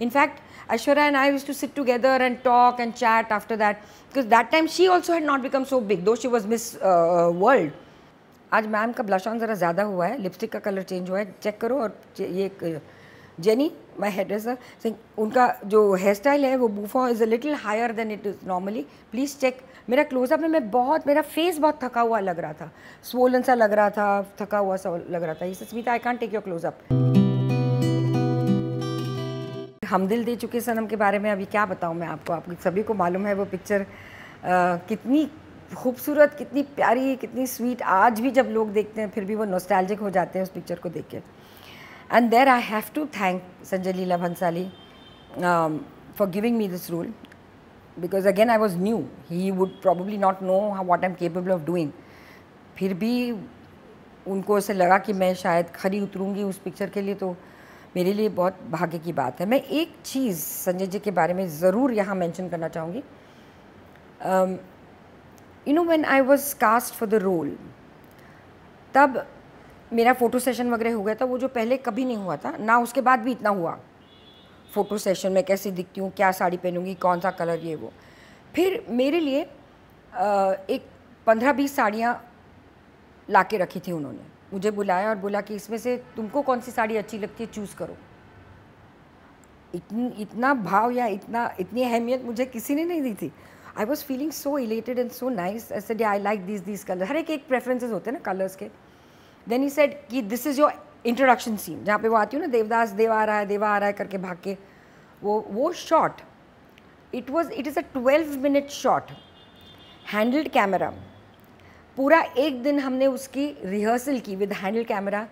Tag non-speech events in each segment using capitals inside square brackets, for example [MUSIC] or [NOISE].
In fact, Ashwara and I used to sit together and talk and chat after that because that time she also had not become so big, though she was Miss uh, World. आज ma'am का blush on ज़रा ज़्यादा हुआ है lipstick का colour change हुआ है check करो और ये Jenny my hairdresser saying unka jo hairstyle hai wo बूफा is a little higher than it is normally please check मेरा क्लोजअप में मैं बहुत मेरा फेस बहुत थका हुआ लग रहा था स्वोलन सा लग रहा था थका हुआ सा लग रहा था ये Sasmita I can't take your close up Hum Dil दे चुके सनम के बारे में अभी क्या बताऊँ मैं आपको आप सभी को मालूम है वो पिक्चर कितनी खूबसूरत कितनी प्यारी कितनी स्वीट आज भी जब लोग देखते हैं फिर भी वो नोस्टैल्जिक हो जाते हैं उस पिक्चर को देख के and there I have to thank Sanjay Leela Bhansali for giving me this role because again I was new he would probably not know what I am capable of doing फिर भी उनको ऐसे लगा कि मैं शायद खरी उतरूँगी उस पिक्चर के लिए तो मेरे लिए बहुत भाग्य की बात है मैं एक चीज़ संजय जी के बारे में ज़रूर यहाँ मेंशन करना चाहूँगी you know when I was cast for the role तब मेरा फ़ोटो सेशन वगैरह हो गया था वो जो पहले कभी नहीं हुआ था ना उसके बाद भी इतना हुआ फ़ोटो सेशन में कैसे दिखती हूँ क्या साड़ी पहनूँगी कौन सा कलर ये वो फिर मेरे लिए एक पंद्रह बीस साड़ियाँ ला के रखी थी उन्होंने मुझे बुलाया और बोला कि इसमें से तुमको कौन सी साड़ी अच्छी लगती है चूज़ करो इतन, इतना भाव या इतना इतनी अहमियत मुझे किसी ने नहीं दी थी I was feeling so elated and so nice as they I like this this colour हर एक एक प्रेफरेंसेज होते हैं ना कलर्स के देन ई सेड कि this is your introduction scene जहाँ पे वो आती हूँ ना देवदास देवा आ रहा है देवा आ रहा है करके भाग के वो वो shot it was it is a twelve minute shot handheld camera पूरा एक दिन हमने उसकी रिहर्सल की विद हैंडल कैमरा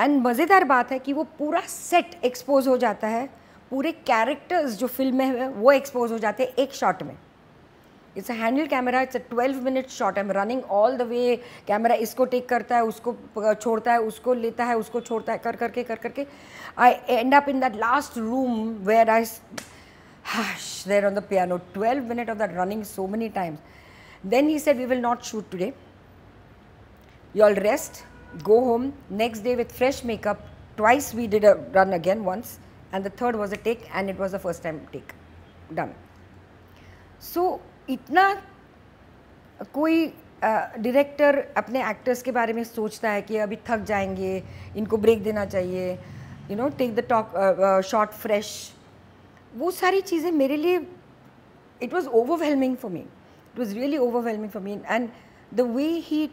एंड मज़ेदार बात है कि वो पूरा सेट एक्सपोज हो जाता है पूरे कैरेक्टर्स जो फिल्म में है वो एक्सपोज हो जाते हैं एक शॉट में it's a handheld camera it's a twelve minute shot am running all the way camera इसको टेक करता है उसको छोड़ता है उसको लेता है उसको छोड़ता है कर करके कर करके I end up in that last room where I hush there on the piano twelve minute of that running so many times Then he said, We will not shoot today. You all rest, go home. Next day with fresh makeup. Twice we did a run again once. And the third was a take, and it was the first time take. Done. So, इतना कोई director अपने actors के बारे में सोचता है कि अभी थक जाएंगे इनको ब्रेक देना चाहिए you know take the talk short fresh वो सारी चीज़ें मेरे लिए it was overwhelming for me was really overwhelming for me. And the way he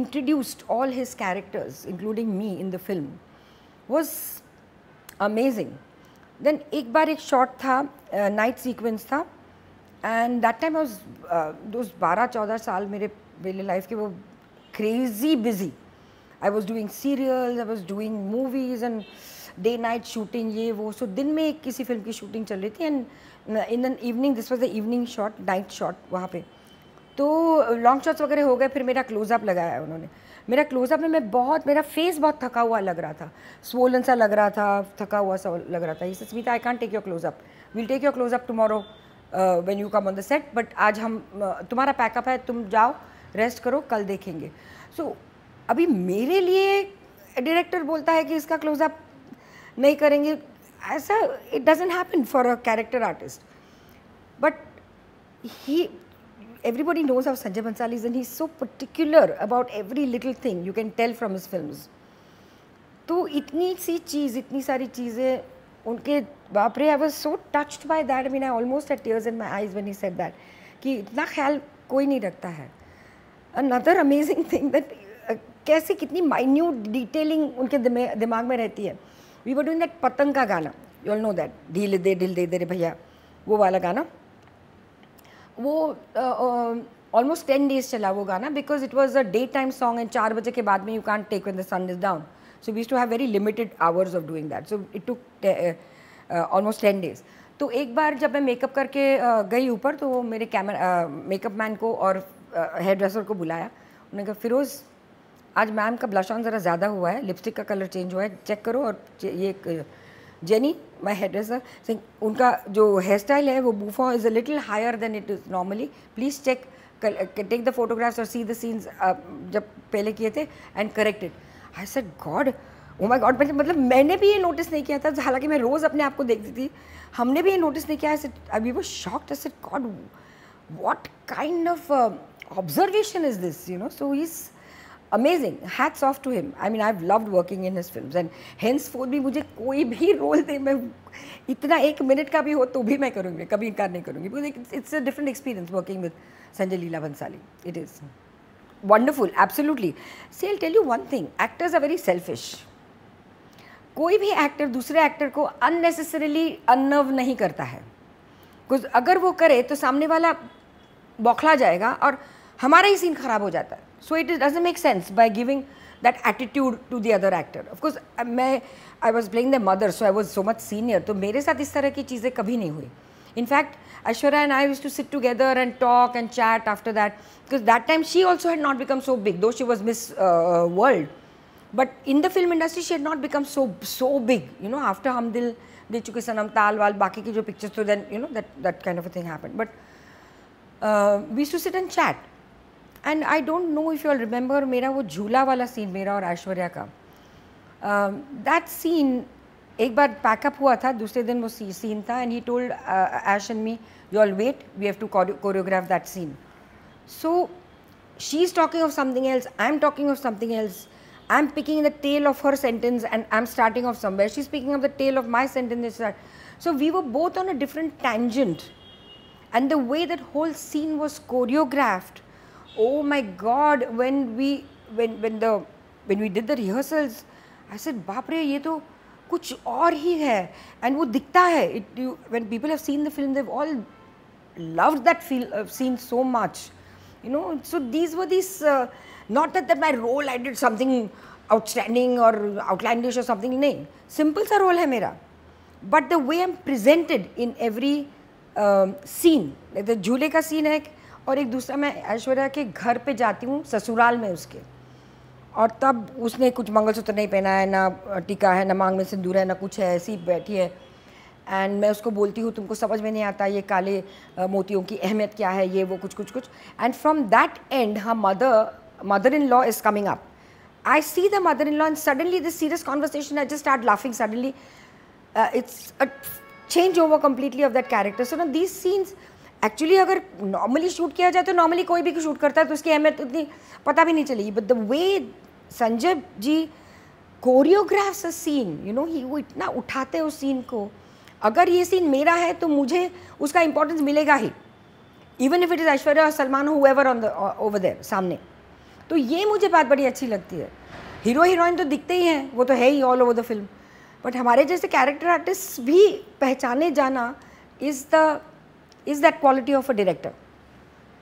introduced all his characters, including me in the film, was amazing. Then ek shot tha, uh, night sequence And that time I was, uh, those 12-14 saal mere pehle life ke crazy busy. I was doing serials, I was doing movies and day-night shooting ye So din mein ek kisi film shooting chal rahi thi and in an evening this was the evening shot night shot वहाँ पे तो long shots वगैरह हो गए फिर मेरा close up लगाया उन्होंने मेरा क्लोजअप में मैं बहुत मेरा फेस बहुत थका हुआ लग रहा था स्वोलन सा लग रहा था थका हुआ सा लग रहा था ये Smita I can't take your close up will take your close up tomorrow when you come on the set but आज हम uh, तुम्हारा पैकअप है तुम जाओ रेस्ट करो कल देखेंगे सो so, अभी मेरे लिए डायरेक्टर बोलता है कि इसका क्लोजअप नहीं करेंगे as a it doesn't happen for a character artist but he everybody knows how sanjay bansali is and he's so particular about every little thing you can tell from his films तो इतनी सी चीज़ इतनी सारी चीज़ें उनके बाप रे I was so touched by that mean I almost at tears in my eyes one he set that कि इतना ख्याल कोई नहीं रखता है अनदर अमेजिंग थिंग दैट कैसे कितनी माइन्यूट डिटेलिंग उनके दिमाग में रहती है वी वर डूइंग दैट पतंग का गाना यू ऑल नो दैट ढील दे ढील दे दे रे भैया वो वाला गाना वो ऑलमोस्ट टेन डेज चला वो गाना because it was a day time song and चार बजे के बाद में you can take one the sun is down so we to have very limited hours of doing that so it to almost ten days तो एक बार जब मैं makeup करके uh, गई ऊपर तो मेरे कैमरा मेकअप मैन को और हेयर uh, ड्रेसर को बुलाया उन्होंने कहा फिरोज़ आज मैम का ब्लश ऑन ज़रा ज़्यादा हुआ है लिपस्टिक का कलर चेंज हुआ है चेक करो और ये Jenny my hairdresser saying उनका जो हेयर स्टाइल है वो बूफा is a little higher than it is normally please check take the photographs और सी द सीन्स जब पहले किए थे and corrected I said god oh my god मतलब मैंने भी ये नोटिस नहीं किया था हालांकि मैं रोज़ अपने आप को देखती थी हमने भी ये नोटिस नहीं किया आई अभी वो shocked I said god what kind of observation is this you know so is amazing hats off to him I mean I love working in his film and henceforth भी मुझे कोई भी role [LAUGHS] दे मैं इतना एक minute का भी हो तो भी मैं करूँगी कभी इनकार नहीं करूँगी because it's a different experience working with Sanjay Leela Bhansali it is wonderful absolutely see I'll tell you one thing actors are very selfish कोई भी एक्टर दूसरे एक्टर को अननेसेसरीली अनर्व नहीं करता है बिकॉज अगर वो करे तो सामने वाला बौखला जाएगा और हमारा ही सीन खराब हो जाता है So it doesn't make sense by giving that attitude to the other actor. Of course, uh, I was playing the mother, so I was so much senior. So, मेरे साथ this तरह की चीज़ें कभी नहीं In fact, Aishwarya and I used to sit together and talk and chat after that because that time she also had not become so big, though she was Miss uh, uh, World. But in the film industry, she had not become so so big. You know, after Hamdil, Dil De Chuke Sanam Talwal, Baki ki jo pictures, so then you know that that kind of a thing happened. But uh, we used to sit and chat. And I don't know if you all remember मेरा वो झूला वाला scene मेरा और ऐश्वर्या का that um, scene एक बार pack up हुआ था दूसरे दिन वो सीन था and he told Ash and me you all wait we have to choreograph that scene so she is talking of something else i'm talking of something else i'm picking the tail of her sentence and i'm starting off somewhere she's picking up the tail of my sentence so we were both on a different tangent and the way that whole scene was choreographed oh my god when we when when the when we did the rehearsals i said baap re ye to कुछ और ही है and वो दिखता है When people have seen the film, they've all loved that that feel scene so you know so these were these uh, not that, that my role i did something outstanding or outlandish or something nay simple sa role hai mera but the way i'm presented in every um, scene like the jhule ka scene hai और एक दूसरा मैं ऐश्वर्या के घर पे जाती हूँ ससुराल में उसके और तब उसने कुछ मंगलसूत्र नहीं पहना है ना टीका है ना मांग में सिंदूर है ना कुछ है ऐसी बैठी है एंड मैं उसको बोलती हूँ तुमको समझ में नहीं आता ये काले मोतियों की अहमियत क्या है ये वो कुछ कुछ कुछ and from that and her mother mother in law is coming up I see the mother in law and suddenly this serious conversation I just start laughing suddenly it's a change over completely of that character so ना these scenes actually अगर normally shoot किया जाए तो normally कोई भी shoot करता है तो उसकी अहमियत उतनी पता भी नहीं चलेगी but the way Sanjay ji choreographs a scene you know he वो इतना उठाते हैं उस सीन को अगर ये सीन मेरा है तो मुझे उसका इंपॉर्टेंस मिलेगा ही even if it is Aishwarya और Salman ever on the over there सामने तो ये मुझे बात बड़ी अच्छी लगती है हीरो हीरोइन तो दिखते ही हैं वो तो है ही all over the film but हमारे जैसे कैरेक्टर आर्टिस्ट भी पहचाने जाना is the is that quality of a director.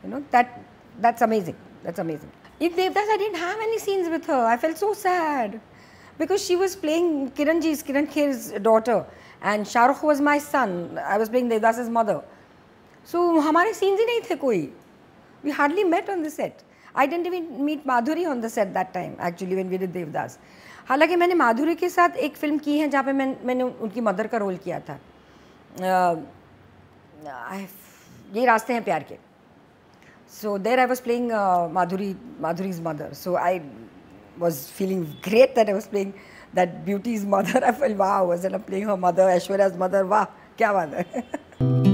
You know, that that's amazing. That's amazing. In Devdas, I didn't have any scenes with her. I felt so sad because she was playing Kiranji's, Kiran Kher's daughter and Shahrukh was my son. I was playing Devdas's mother. So, हमारे scenes ही नहीं थे कोई. We hardly met on the set. I didn't even meet Madhuri on the set that time actually when we did Devdas. हालांकि मैंने माधुरी के साथ एक फिल्म की है जहाँ पे मैं मैंने उनकी मदर का रोल किया था ये रास्ते हैं प्यार के so there I was playing Madhuri Madhuri is mother so I was feeling great that I was playing that beauty is mother I feel वाह was an playing mother Aishwarya's mother वाह क्या बात है [LAUGHS]